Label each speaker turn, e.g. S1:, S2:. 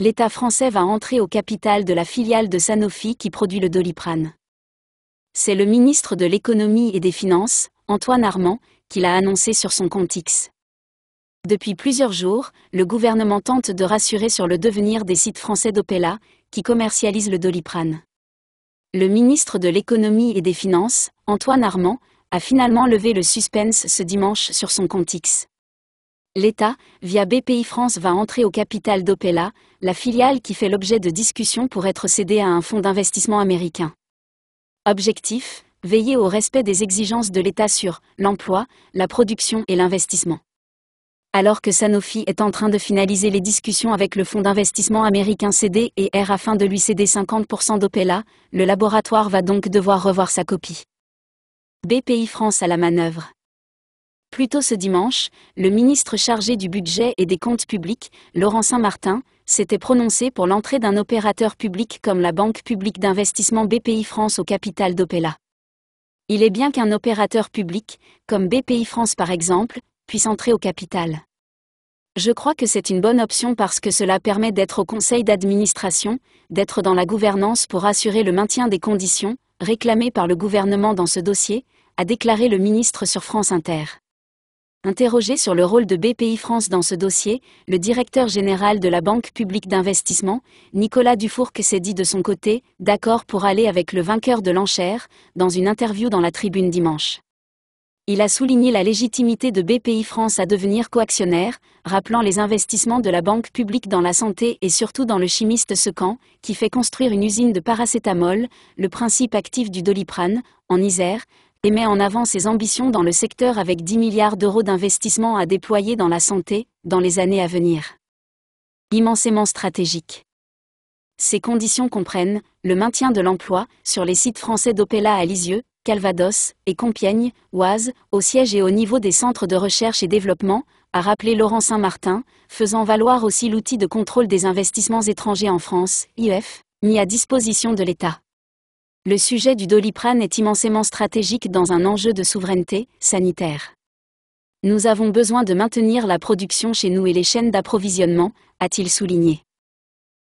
S1: l'État français va entrer au capital de la filiale de Sanofi qui produit le Doliprane. C'est le ministre de l'économie et des finances, Antoine Armand, qui l'a annoncé sur son compte X. Depuis plusieurs jours, le gouvernement tente de rassurer sur le devenir des sites français d'Opella, qui commercialisent le Doliprane. Le ministre de l'économie et des finances, Antoine Armand, a finalement levé le suspense ce dimanche sur son compte X. L'État, via BPI France, va entrer au capital d'Opella, la filiale qui fait l'objet de discussions pour être cédée à un fonds d'investissement américain. Objectif Veiller au respect des exigences de l'État sur l'emploi, la production et l'investissement. Alors que Sanofi est en train de finaliser les discussions avec le fonds d'investissement américain et R afin de lui céder 50% d'Opella, le laboratoire va donc devoir revoir sa copie. BPI France à la manœuvre. Plus tôt ce dimanche, le ministre chargé du budget et des comptes publics, Laurent Saint-Martin, s'était prononcé pour l'entrée d'un opérateur public comme la Banque publique d'investissement BPI France au capital d'Opella. Il est bien qu'un opérateur public, comme BPI France par exemple, puisse entrer au capital. Je crois que c'est une bonne option parce que cela permet d'être au conseil d'administration, d'être dans la gouvernance pour assurer le maintien des conditions, réclamées par le gouvernement dans ce dossier, a déclaré le ministre sur France Inter. Interrogé sur le rôle de BPI France dans ce dossier, le directeur général de la Banque publique d'investissement, Nicolas Dufourc, s'est dit de son côté d'accord pour aller avec le vainqueur de l'enchère, dans une interview dans la tribune dimanche. Il a souligné la légitimité de BPI France à devenir coactionnaire, rappelant les investissements de la Banque publique dans la santé et surtout dans le chimiste Secan, qui fait construire une usine de paracétamol, le principe actif du doliprane, en Isère, et met en avant ses ambitions dans le secteur avec 10 milliards d'euros d'investissements à déployer dans la santé, dans les années à venir. Immensément stratégique. Ces conditions comprennent le maintien de l'emploi sur les sites français d'Opel à Lisieux, Calvados et Compiègne, Oise, au siège et au niveau des centres de recherche et développement, a rappelé Laurent Saint-Martin, faisant valoir aussi l'outil de contrôle des investissements étrangers en France, IEF, mis à disposition de l'État. Le sujet du doliprane est immensément stratégique dans un enjeu de souveraineté sanitaire. Nous avons besoin de maintenir la production chez nous et les chaînes d'approvisionnement, a-t-il souligné.